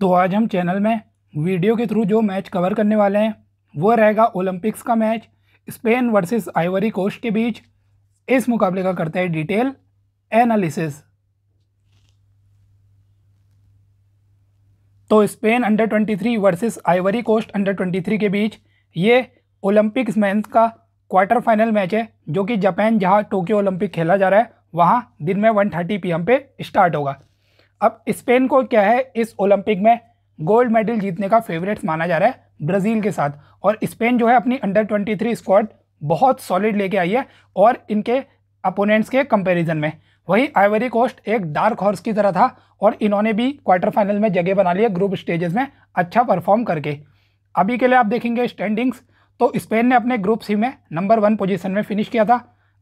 तो आज हम चैनल में वीडियो के थ्रू जो मैच कवर करने वाले हैं वो रहेगा ओलंपिक्स का match Spain versus Ivory Coast के बीच इस मुकाबले का करते हैं डिटेल एनालिसिस तो Spain under 23 versus Ivory Coast under 23 के बीच ये ओलंपिक्स मैं का क्वार्टर फाइनल मैच है जो कि जापान जहां टोक्यो ओलंपिक खेला जा रहा है वहां दिन में 1:30 पीएम पे स्टार्ट होगा अब स्पेन को क्या है इस ओलंपिक में गोल्ड मेडल जीतने का फेवरेट्स माना जा रहा है ब्राज़ील के साथ और स्पेन जो है अपनी अंडर ट्वेंटी थ्री स्क्वाड बहुत सॉलिड लेके आई है और इनके अपोनेंट्स के कंपैरिजन में वही आइवरी कोस्ट एक डार्क हॉर्स की तरह था और इन्होंने भी क्वार्टर फाइनल में जगह बना लिया ग्रुप स्टेजेस में अच्छा परफॉर्म करके अभी के लिए आप देखेंगे स्टैंडिंग्स तो स्पेन ने अपने ग्रुप सी में नंबर वन पोजिशन में फिनिश किया था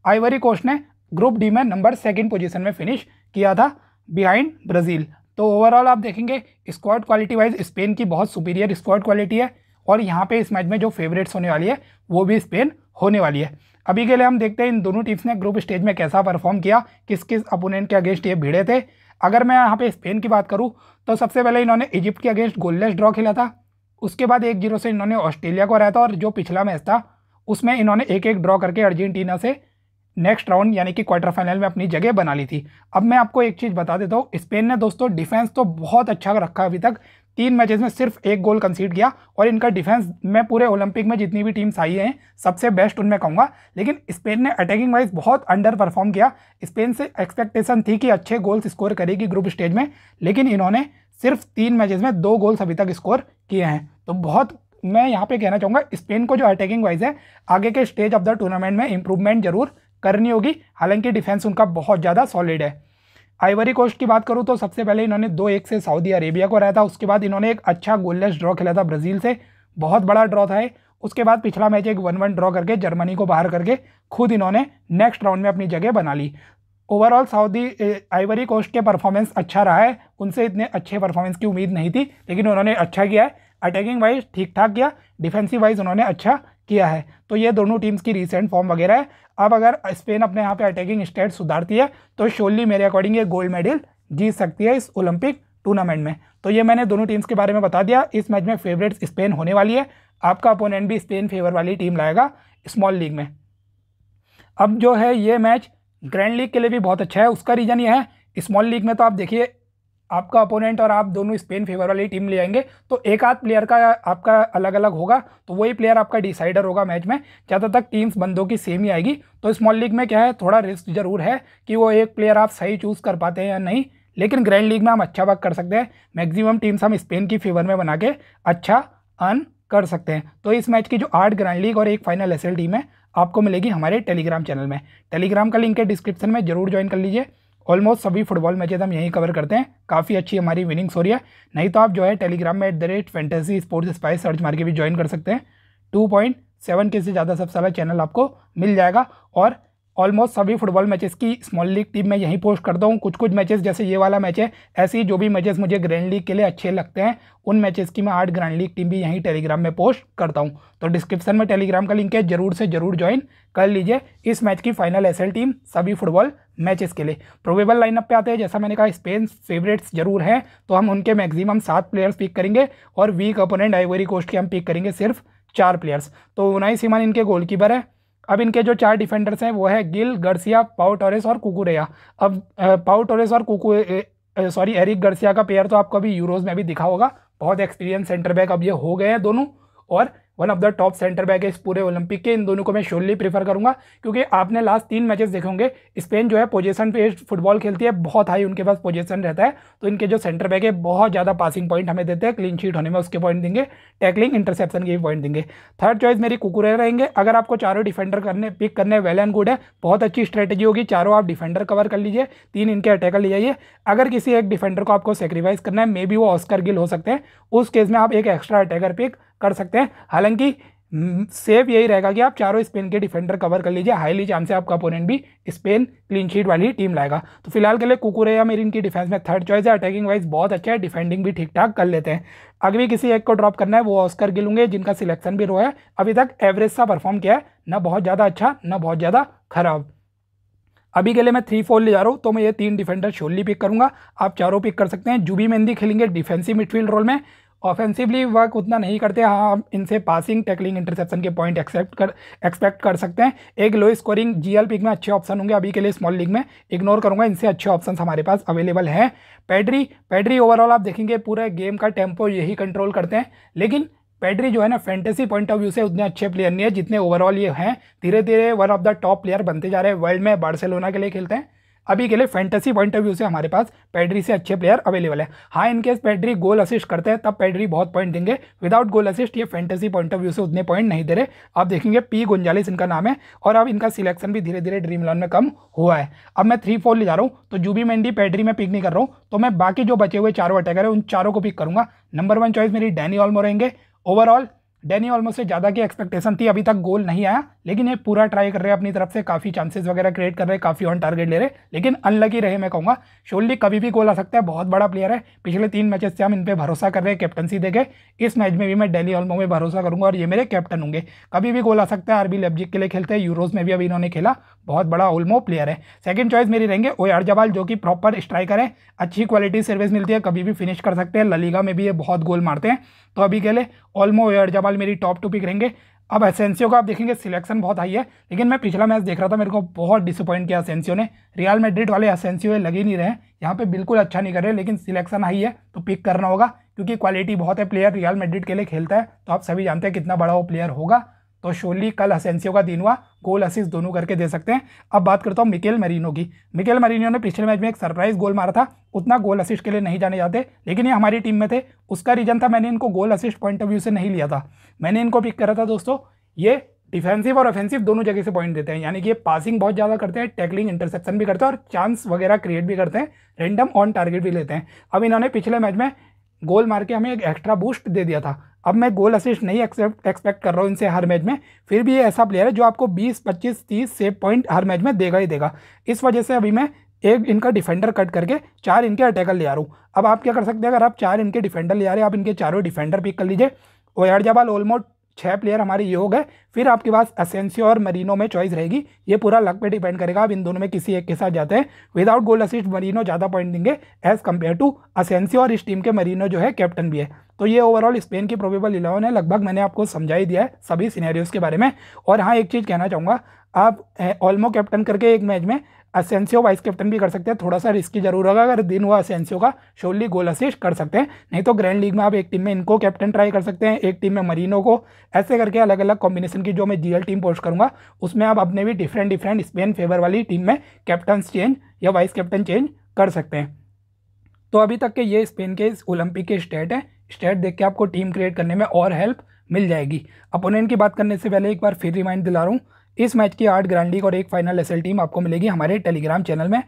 आइवरी कोस्ट ने ग्रुप डी में नंबर सेकेंड पोजिशन में फिनिश किया था बिहाइंड ब्राज़ील तो ओवरऑल आप देखेंगे स्क्वाड क्वालिटी वाइज स्पेन की बहुत सुपीरियर स्क्वाड क्वालिटी है और यहाँ पे इस मैच में जो फेवरेट्स होने वाली है वो भी स्पेन होने वाली है अभी के लिए हम देखते हैं इन दोनों टीम्स ने ग्रुप स्टेज में कैसा परफॉर्म किया किस किस अपोनेंट के अगेंस्ट ये भिड़े थे अगर मैं यहाँ पे स्पेन की बात करूँ तो सबसे पहले इन्होंने इजिप्ट के अगेंस्ट गोललेस ड्रॉ खेला था उसके बाद एक जीरो से इन्होंने ऑस्ट्रेलिया को हराया था और जो पिछला मैच था उसमें इन्होंने एक एक ड्रॉ करके अर्जेंटीना से नेक्स्ट राउंड यानी कि क्वार्टर फाइनल में अपनी जगह बना ली थी अब मैं आपको एक चीज़ बता देता हूँ स्पेन ने दोस्तों डिफेंस तो बहुत अच्छा रखा अभी तक तीन मैचेस में सिर्फ एक गोल कंसीड किया और इनका डिफेंस मैं पूरे ओलंपिक में जितनी भी टीम्स आई हैं सबसे बेस्ट उनमें कहूँगा लेकिन स्पेन ने अटैकिंग वाइज बहुत अंडर परफॉर्म किया स्पेन से एक्सपेक्टेशन थी कि अच्छे गोल्स स्कोर करेगी ग्रुप स्टेज में लेकिन इन्होंने सिर्फ तीन मैचेस में दो गोल्स अभी तक स्कोर किए हैं तो बहुत मैं यहाँ पे कहना चाहूँगा स्पेन को जो अटैकिंग वाइज है आगे के स्टेज ऑफ द टूर्नामेंट में इंप्रूवमेंट जरूर करनी होगी हालांकि डिफेंस उनका बहुत ज़्यादा सॉलिड है आइवरी कोस्ट की बात करूँ तो सबसे पहले इन्होंने दो एक से सऊदी अरेबिया को रहा था उसके बाद इन्होंने एक अच्छा गोललेस ड्रॉ खेला था ब्राज़ील से बहुत बड़ा ड्रॉ था उसके बाद पिछला मैच एक वन वन ड्रॉ करके जर्मनी को बाहर करके खुद इन्होंने नेक्स्ट राउंड में अपनी जगह बना ली ओवरऑल सऊदी आइवरी कोस्ट के परफॉर्मेंस अच्छा रहा है उनसे इतने अच्छे परफॉर्मेंस की उम्मीद नहीं थी लेकिन उन्होंने अच्छा किया है अटैकिंग वाइज ठीक ठाक किया डिफेंसिव वाइज उन्होंने अच्छा किया है तो ये दोनों टीम्स की रिसेंट फॉर्म वगैरह है अब अगर स्पेन अपने यहाँ पे अटैकिंग स्टेट सुधारती है तो शोली मेरे अकॉर्डिंग ये गोल्ड मेडल जीत सकती है इस ओलंपिक टूर्नामेंट में तो ये मैंने दोनों टीम्स के बारे में बता दिया इस मैच में फेवरेट स्पेन होने वाली है आपका अपोनेंट भी स्पेन फेवर वाली टीम लाएगा स्मॉल लीग में अब जो है ये मैच ग्रैंड लीग के लिए भी बहुत अच्छा है उसका रीज़न ये है स्मॉल लीग में तो आप देखिए आपका अपोनेंट और आप दोनों स्पेन फेवर वाली टीम ले आएंगे तो एक आध प्लेयर का आपका अलग अलग होगा तो वही प्लेयर आपका डिसाइडर होगा मैच में तक टीम्स बंदों की सेम ही आएगी तो स्मॉल लीग में क्या है थोड़ा रिस्क जरूर है कि वो एक प्लेयर आप सही चूज़ कर पाते हैं या नहीं लेकिन ग्रैंड लीग में हम अच्छा वर्क कर सकते हैं मैक्सिमम टीम्स हम स्पेन की फेवर में बना के अच्छा अर्न कर सकते हैं तो इस मैच की जो आठ ग्रैंड लीग और एक फाइनल एस टीम है आपको मिलेगी हमारे टेलीग्राम चैनल में टेलीग्राम का लिंक है डिस्क्रिप्शन में जरूर ज्वाइन कर लीजिए ऑलमोस्ट सभी फुटबॉल मैचेज हम यहीं कवर करते हैं काफ़ी अच्छी हमारी विनिंग्स हो रही है नहीं तो आप जो है टेलीग्राम में at the rate fantasy sports spice search मार के भी ज्वाइन कर सकते हैं टू पॉइंट सेवन के से ज़्यादा सबसे सारा चैनल आपको मिल जाएगा और ऑलमोस्ट सभी फुटबॉल मैचेस की स्मॉल लीग टीम में यहीं पोस्ट करता हूँ कुछ कुछ मैचेस जैसे ये वाला मैच है ऐसे ही जो भी मैचेस मुझे ग्रैंड लीग के लिए अच्छे लगते हैं उन मैचेस की मैं आठ ग्रैंड लीग टीम भी यहीं टेलीग्राम में पोस्ट करता हूँ तो डिस्क्रिप्शन में टेलीग्राम का लिंक है जरूर से जरूर ज्वाइन कर लीजिए इस मैच की फाइनल एस टीम सभी फुटबॉल मैचेस के लिए प्रोबेबल लाइनअप पे आते हैं जैसा मैंने कहा स्पेन फेवरेट्स जरूर हैं तो हम उनके मैक्सिमम सात प्लेयर्स पिक करेंगे और वीक अपोनेंट आइवरी कोस्ट के हम पिक करेंगे सिर्फ चार प्लेयर्स तो उनाई सीमान इनके गोलकीपर है अब इनके जो चार डिफेंडर्स हैं वो है गिल गर्सिया पाओ टोरेस और कुकुरेया अब पाओ टोरेस और कुकु सॉरी एरिक गर्सिया का पेयर तो आपको अभी यूरोज में भी दिखा होगा बहुत एक्सपीरियंस सेंटर बैक अब ये हो गए हैं दोनों और one of the top centre back है इस पूरे ओलंपिक के इन दोनों को मैं श्योरली प्रीफर करूंगा क्योंकि आपने लास्ट तीन मैचेस देखे होंगे स्पेन जो है पोजीशन पे फुटबॉल खेलती है बहुत हाई उनके पास पोजीशन रहता है तो इनके जो सेंटर बैक है बहुत ज़्यादा पासिंग पॉइंट हमें देते हैं क्लीन शीट होने में उसके पॉइंट देंगे टैकलिंग इंटरसेप्शन के भी पॉइंट देंगे थर्ड चॉइस मेरी कुकुरे रहेंगे अगर आपको चारों डिफेंडर करने पिक करने वेल एंड गुड है बहुत अच्छी स्ट्रेटेजी होगी चारों आप डिफेंडर कवर कर लीजिए तीन इनके अटैकर ले जाइए अगर किसी एक डिफेंडर को आपको सेक्रीफाइस करना है मे बी वो ऑस्कर गिल हो सकते हैं उस केस में आप एक एक्स्ट्रा अटैकर पिक कर सकते हैं हालांकि सेफ हम्म, यही रहेगा कि आप चारों स्पेन के डिफेंडर कवर कर लीजिए हाईली चांस है आपका अपोनेंट भी स्पेन क्लीन शीट वाली टीम लाएगा तो फिलहाल के लिए कुकुरैया या मेरी इनकी डिफेंस में थर्ड चॉइस है अटैकिंग वाइज बहुत अच्छा है डिफेंडिंग भी ठीक ठाक कर लेते हैं अभी किसी एक को ड्रॉप करना है वो ऑस्कर गिलूंगे जिनका सिलेक्शन भी रो है अभी तक एवरेज सा परफॉर्म किया है ना बहुत ज़्यादा अच्छा ना बहुत ज़्यादा खराब अभी के लिए मैं थ्री फोर ले जा रहा हूँ तो मैं ये तीन डिफेंडर शोली पिक करूँगा आप चारों पिक कर सकते हैं जुबी मेहंदी खेलेंगे डिफेंसिव मिडफील्ड रोल में ऑफेंसिवली वर्क उतना नहीं करते हाँ हम इनसे पासिंग टैकलिंग इंटरसेप्शन के पॉइंट एक्सेप्ट कर एक्सपेक्ट कर सकते हैं एक low scoring G L pick में अच्छे ऑप्शन होंगे अभी के लिए स्मॉल लीग में इग्नोर करूँगा इनसे अच्छे ऑप्शन हमारे पास अवेलेबल हैं पैडरी पैडरी ओवरऑल आप देखेंगे पूरे गेम का टेम्पो यही कंट्रोल करते हैं लेकिन पैडरी जो है ना फैंटेसी पॉइंट ऑफ व्यू से उतने अच्छे प्लेयर नहीं है जितने ओवरऑल ये हैं धीरे धीरे one of the top player बनते जा रहे हैं वर्ल्ड में बार्सिलोना के लिए खेलते हैं अभी के लिए फैंटेसी पॉइंट ऑफ व्यू से हमारे पास पेड्री से अच्छे प्लेयर अवेलेबल है हाँ इनकेस पेड्री गोल असिस्ट करते हैं तब पेड्री बहुत पॉइंट देंगे विदाउट गोल असिस्ट ये फैंटेसी पॉइंट ऑफ व्यू से उतने पॉइंट नहीं दे रहे आप देखेंगे पी गुंजालिस इनका नाम है और अब इनका सिलेक्शन भी धीरे धीरे ड्रीम इलेवन में कम हुआ है अब मैं थ्री फोर ले जा रहा हूँ तो जूबी मेंडी पेड्री में पिक नहीं कर रहा हूँ तो मैं बाकी जो बचे हुए चारों अटैकर है उन चारों को पिक करूँगा नंबर वन चॉइस मेरी डैनी ऑलमो रहेंगे ओवरऑल डेनी ऑलमोस्ट से ज़्यादा की एक्सपेक्टेशन थी अभी तक गोल नहीं आया लेकिन ये पूरा ट्राई कर रहे हैं अपनी तरफ से काफ़ी चांसेस वगैरह क्रिएट कर रहे हैं काफ़ी ऑन टारगेट ले रहे लेकिन अनलकी रहे मैं कहूँगा शोल्डी कभी भी गोल आ सकता है बहुत बड़ा प्लेयर है पिछले तीन मैचेस से हम इन पर भरोसा कर रहे हैं कैप्टनसी देखे इस मैच में भी मैं डेली ऑलमो में भरोसा करूँगा और ये मेरे कैप्टन होंगे कभी भी गोल आ सकता है आरबी लेबजिक के लिए खेलते हैं यूरोज में भी अभी इन्होंने खेला बहुत बड़ा ओलमो प्लेयर है सेकंड चॉइस मेरी रहेंगे ओ जवाल जो कि प्रॉपर स्ट्राइकर है अच्छी क्वालिटी सर्विस मिलती है कभी भी फिनिश कर सकते हैं ललीगा में भी ये बहुत गोल मारते हैं तो अभी के लिए ऑलमो एयर जमाल मेरी टॉप टू पिक रहेंगे अब एसेंसियो का आप देखेंगे सिलेक्शन बहुत हाई है लेकिन मैं पिछला मैच देख रहा था मेरे को बहुत डिसअपॉइंट किया एसेंसियो ने रियल मेड्रिड वाले एसेंसियो लग ही नहीं रहे यहाँ पे बिल्कुल अच्छा नहीं कर रहे लेकिन सिलेक्शन हाई है तो पिक करना होगा क्योंकि क्वालिटी बहुत है प्लेयर रियल मेड्रिड के लिए खेलता है तो आप सभी जानते हैं कितना बड़ा वो प्लेयर होगा तो शोली कल हसेंसियो का दिन हुआ गोल असिस्ट दोनों करके दे सकते हैं अब बात करता हूँ मिकेल मरीनो की मिकेल मरीनो ने पिछले मैच में एक सरप्राइज गोल मारा था उतना गोल असिस्ट के लिए नहीं जाने जाते लेकिन ये हमारी टीम में थे उसका रीजन था मैंने इनको goal assist point of view से नहीं लिया था मैंने इनको पिक करा था दोस्तों ये डिफेंसिव और ऑफेंसिव दोनों जगह से पॉइंट देते हैं यानी कि ये पासिंग बहुत ज़्यादा करते हैं टैकलिंग इंटरसेप्शन भी करते हैं और चांस वगैरह क्रिएट भी करते हैं रेंडम ऑन टारगेट भी लेते हैं अब इन्होंने पिछले मैच में गोल मार के हमें एक एक्स्ट्रा बूस्ट दे दिया था अब मैं गोल असिस्ट नहीं एक्सेप्ट एक्सपेक्ट कर रहा हूँ इनसे हर मैच में फिर भी ये ऐसा प्लेयर है जो आपको 20, 25, 30 से पॉइंट हर मैच में देगा ही देगा इस वजह से अभी मैं एक इनका डिफेंडर कट करके चार इनके अटैकर ले आ रहा हूँ अब आप क्या कर सकते हैं अगर आप चार इनके डिफेंडर ले आ रहे हैं आप इनके चारों डिफेंडर पिक कर लीजिए जबाल ऑलमोस्ट छः प्लेयर हमारे ये हो गए फिर आपके पास असेंसियो और मरीनो में चॉइस रहेगी ये पूरा लक पे डिपेंड करेगा आप इन दोनों में किसी एक के साथ जाते हैं विदाउट गोल असिस्ट मरीनो ज़्यादा पॉइंट देंगे एज कम्पेयर टू असेंसियो और इस टीम के मरीनो जो है कैप्टन भी है तो ये ओवरऑल स्पेन की प्रोबेबल इलेवन है लगभग मैंने आपको समझा ही दिया है सभी सीनेरियोज़ के बारे में और हाँ एक चीज़ कहना चाहूँगा आप ऑलमो कैप्टन करके एक मैच में असेंसियो वाइस कैप्टन भी कर सकते हैं थोड़ा सा रिस्की जरूर होगा अगर दिन हुआ असेंसियो का शोली गोल असिस्ट कर सकते हैं नहीं तो ग्रैंड लीग में आप एक टीम में इनको कैप्टन ट्राई कर सकते हैं एक टीम में मरीनो को ऐसे करके अलग अलग कॉम्बिनेशन की जो मैं जीएल टीम पोस्ट करूंगा उसमें आप अपने भी डिफरेंट डिफरेंट स्पेन फेवर वाली टीम में कैप्टन चेंज या वाइस कैप्टन चेंज कर सकते हैं तो अभी तक के ये स्पेन के इस ओलंपिक के स्टेट हैं स्टेट देख के आपको टीम क्रिएट करने में और हेल्प मिल जाएगी अपोनेंट की बात करने से पहले एक बार फिर रिमाइंड दिला रहा हूँ इस मैच की आठ ग्रैंड लीग और एक फाइनल एस टीम आपको मिलेगी हमारे टेलीग्राम चैनल में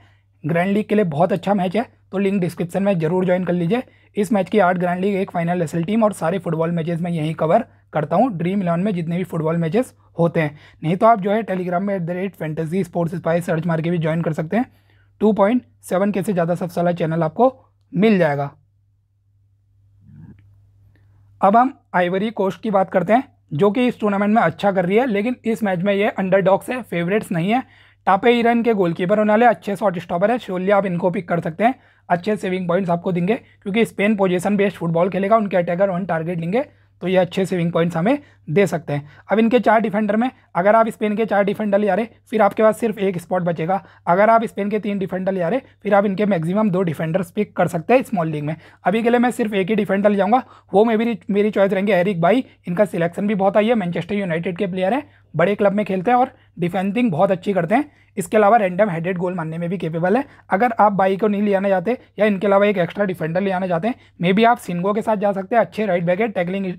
ग्रैंड लीग के लिए बहुत अच्छा मैच है तो लिंक डिस्क्रिप्शन में जरूर ज्वाइन कर लीजिए इस मैच की आठ ग्रैंड लीग एक फाइनल एस टीम और सारे फुटबॉल मैचेस में यहीं कवर करता हूँ ड्रीम इलेवन में जितने भी फुटबॉल मैचेस होते हैं नहीं तो आप जो है टेलीग्राम में at the rate fantasy sports spice search मार के भी ज्वाइन कर सकते हैं टू पॉइंट सेवन के से ज़्यादा सबसे वाला चैनल आपको मिल जाएगा अब हम आइवरी कोस्ट की बात करते हैं जो कि इस टूर्नामेंट में अच्छा कर रही है लेकिन इस मैच में ये अंडर डॉक्स है फेवरेट्स नहीं है टापे ईरान के गोलकीपर होने वाले अच्छे शॉट स्टॉपर है शोलिया आप इनको पिक कर सकते हैं अच्छे सेविंग पॉइंट्स आपको देंगे क्योंकि स्पेन पोजिशन बेस्ड फुटबॉल खेलेगा उनके अटैकर वन टारगेट लेंगे तो ये अच्छे सेविंग पॉइंट्स हमें दे सकते हैं अब इनके चार डिफेंडर में अगर आप स्पेन के चार डिफेंडर ले आ रहे फिर आपके पास सिर्फ एक स्पॉट बचेगा अगर आप स्पेन के तीन डिफेंडर ले आ रहे फिर आप इनके मैक्सिमम दो डिफेंडर्स पिक कर सकते हैं स्मॉल लीग में अभी के लिए मैं सिर्फ एक ही डिफेंडर ले जाऊँगा वो मेरी मेरी चॉइस रहेंगे एरिक भाई इनका सिलेक्शन भी बहुत आई है मैनचेस्टर यूनाइटेड के प्लेयर हैं बड़े क्लब में खेलते हैं और डिफेंसिंग बहुत अच्छी करते हैं इसके अलावा रैंडम हेडेड गोल मारने में भी केपेबल है अगर आप बाई को नहीं ले आना चाहते या इनके अलावा एक एक्स्ट्रा डिफेंडर ले आना चाहते हैं मे बी आप सिंगो के साथ जा सकते हैं अच्छे राइट बैक है टैकलिंग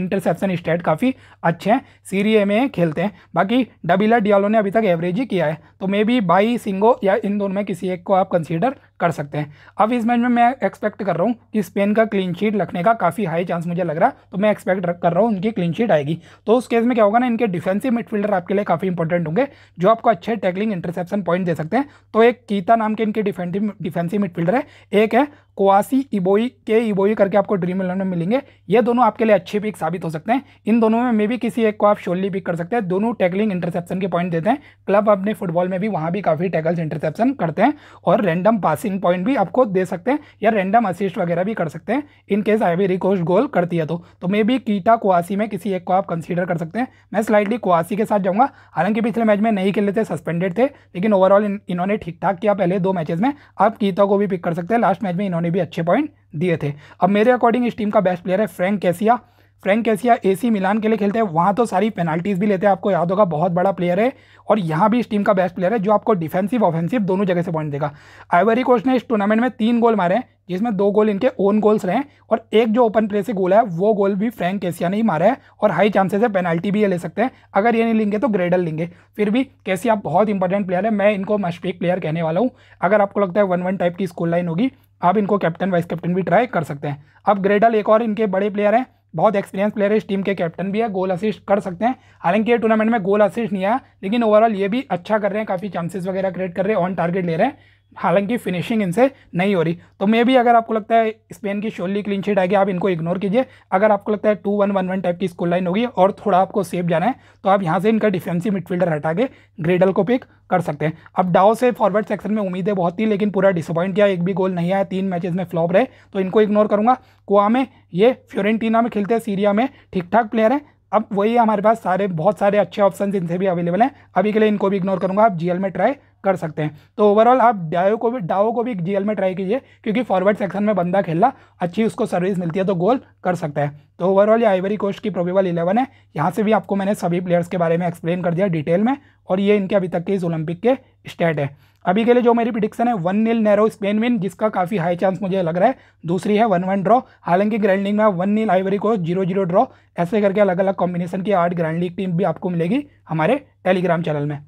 इंटरसेप्शन स्टेट का काफ़ी अच्छे हैं सीरिए में खेलते हैं बाकी डबीला डियालो ने अभी तक एवरेज ही किया है तो मे बी बाई सिंगो या इन दोनों में किसी एक को आप कंसीडर कर सकते हैं अब इस मैच में मैं एक्सपेक्ट कर रहा हूँ कि स्पेन का क्लीन शीट रखने का काफ़ी हाई चांस मुझे लग रहा है तो मैं एक्सपेक्ट कर रहा हूँ उनकी क्लीन शीट आएगी तो उस केस में क्या होगा ना इनके डिफेंसिव मिडफील्डर आपके लिए काफ़ी इंपॉर्टेंट होंगे जो आपको अच्छे टैकलिंग इंटरसेप्शन पॉइंट दे सकते हैं तो एक कीता नाम के इनके डिफेंसिव डिफेंसिव मिडफील्डर है एक है कोआसी इबोई के इबोई करके आपको ड्रीम इलेवन में मिलेंगे ये दोनों आपके लिए अच्छे पिक साबित हो सकते हैं इन दोनों में मे भी किसी एक को आप शोली पिक कर सकते हैं दोनों टैकलिंग इंटरसेप्शन के पॉइंट देते हैं क्लब अपने फुटबॉल में भी वहाँ भी काफ़ी टैकल्स इंटरसेप्शन करते हैं और रैंडम पासिंग पिन पॉइंट भी आपको दे सकते हैं या रैंडम असिस्ट वगैरह भी कर सकते हैं इन केस आई वी रिकोस्ट गोल करती है तो, तो मे बी कीटा कुआसी में किसी एक को आप कंसीडर कर सकते हैं मैं स्लाइडली कुआसी के साथ जाऊँगा हालांकि पिछले मैच में नहीं खेले थे सस्पेंडेड थे लेकिन ओवरऑल इन्होंने ठीक ठाक किया पहले दो मैचेज में आप कीता को भी पिक कर सकते हैं लास्ट मैच में इन्होंने भी अच्छे पॉइंट दिए थे अब मेरे अकॉर्डिंग इस टीम का बेस्ट प्लेयर है Franck Kessie Franck Kessie AC Milan के लिए खेलते हैं वहाँ तो सारी पेनाल्टीज़ भी लेते हैं आपको याद होगा बहुत बड़ा प्लेयर है और यहाँ भी इस टीम का बेस्ट प्लेयर है जो आपको डिफेंसिव ऑफेंसिव दोनों जगह से पॉइंट देगा आइवरी कोच ने इस टूर्नामेंट में तीन गोल मारे हैं जिसमें दो गोल इनके ओन गोल्स रहे हैं और एक जो ओपन प्ले से गोल है वो गोल भी फ्रेंक कैसिया ने ही मारा है और हाई चांसेस है पेनल्टी भी ये ले सकते हैं अगर ये नहीं लेंगे तो ग्रेडल लेंगे फिर भी केसिया बहुत इंपॉर्टेंट प्लेयर है मैं इनको मशफीक प्लेयर कहने वाला हूँ अगर आपको लगता है वन वन टाइप की स्कूल लाइन होगी आप इनको कैप्टन वाइस कैप्टन भी ट्राई कर सकते हैं अब ग्रेडल एक और इनके बड़े प्लेयर हैं बहुत एक्सपीरियंस प्लेयर है इस टीम के कैप्टन भी है गोल असिस्ट कर सकते हैं हालांकि ये टूर्नामेंट में गोल असिस्ट नहीं आया लेकिन ओवरऑल ये भी अच्छा कर रहे हैं काफ़ी चांसेस वगैरह क्रिएट कर रहे हैं ऑन टारगेट ले रहे हैं हालांकि फिनिशिंग इनसे नहीं हो रही तो मे भी अगर आपको लगता है स्पेन की शोली क्लीन शीट आएगी आप इनको इग्नोर कीजिए अगर आपको लगता है two one one one type की स्कोर लाइन होगी और थोड़ा आपको सेफ जाना है तो आप यहाँ से इनका डिफेंसिव मिडफील्डर हटा के ग्रेडल को पिक कर सकते हैं अब डाओ से फॉरवर्ड सेक्शन में उम्मीदें बहुत थी लेकिन पूरा डिसअपॉइंट किया एक भी गोल नहीं आया तीन मैचेज में फ्लॉप रहे तो इनको इग्नोर करूँगा कुआ में ये फ्योरेंटीना में खेलते हैं सीरिया में ठीक ठाक प्लेयर हैं अब वही हमारे पास सारे बहुत सारे अच्छे ऑप्शन इनसे भी अवेलेबल हैं अभी के लिए इनको भी इग्नोर करूँगा आप जी में ट्राई कर सकते हैं तो ओवरऑल आप डायो को भी डाओ को भी जीएल में ट्राई कीजिए क्योंकि फॉरवर्ड सेक्शन में बंदा खेलना अच्छी उसको सर्विस मिलती है तो गोल कर सकता है तो ओवरऑल ये आइवरी कोस्ट की प्रोबेबल इलेवन है यहाँ से भी आपको मैंने सभी प्लेयर्स के बारे में एक्सप्लेन कर दिया डिटेल में और ये इनके अभी तक के इस ओलंपिक के स्टेट है अभी के लिए जो मेरी प्रिडिक्शन है one nil narrow Spain win जिसका काफ़ी हाई चांस मुझे लग रहा है दूसरी है वन वन ड्रॉ हालांकि ग्रैंड लीग में वन नील आइवरी को जीरो जीरो ड्रॉ ऐसे करके अलग अलग कॉम्बिनेशन की आठ ग्रैंड लीग टीम भी आपको मिलेगी हमारे टेलीग्राम चैनल में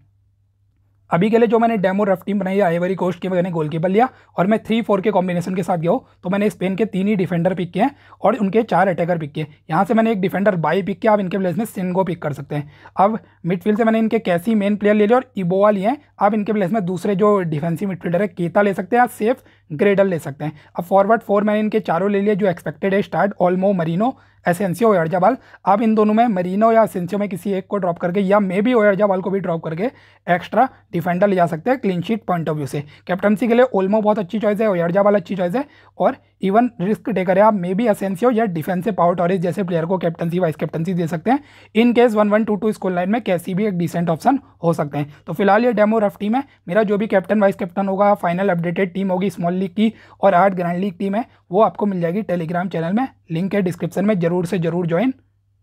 अभी के लिए जो मैंने डेमो रफ टीम बनाई है आईवरी कोस्ट के मैंने गोलकीपर लिया और मैं थ्री फोर के कॉम्बिनेशन के साथ गया हूँ तो मैंने स्पेन के तीन ही डिफेंडर पिक किए हैं और उनके चार अटैकर पिक किए यहाँ से मैंने एक डिफेंडर बाई पिक किया आप इनके प्लेस में सिंगो पिक कर सकते हैं अब मिडफील्ड से मैंने इनके कैसी मेन प्लेयर ले लिया और इबोआ लिए हैं आप इनके प्लेस में दूसरे जो डिफेंसिव मिडफील्डर है केता ले सकते हैं या सेफ ग्रेडल ले सकते हैं अब फॉरवर्ड फोर मैंने इनके चारों ले लिए जो एक्सपेक्टेड है स्टार्ट ऑलमो मरीनो एसेंसियो ओयर बाल आप इन दोनों में मरीनो या एसेंसियो में किसी एक को ड्रॉप करके या मे बी ओयर को भी ड्रॉप करके एक्स्ट्रा डिफेंडर ले जा सकते हैं clean sheet point of view से कैप्टनसी के लिए ओल्मो बहुत अच्छी चॉइस है ओयर जाबाल अच्छी चॉइस है और इवन रिस्क टेकर है आप मे बी असेंसियो या डिफेंसिव पावर टॉरेज जैसे प्लेयर को कैप्टनसी वाइस कैप्टनसी दे सकते हैं in case one one two two score line में कैसी भी एक डिसेंट ऑप्शन हो सकते हैं तो फिलहाल ये डेमो रफ टीम है मेरा जो भी कैप्टन वाइस कैप्टन होगा फाइनल अपडेटेड टीम होगी स्मॉल लीग की और आठ ग्रैंड लीग टीम है वो आपको मिल जाएगी टेलीग्राम चैनल में लिंक है डिस्क्रिप्शन में जरूर से जरूर ज्वाइन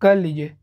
कर लीजिए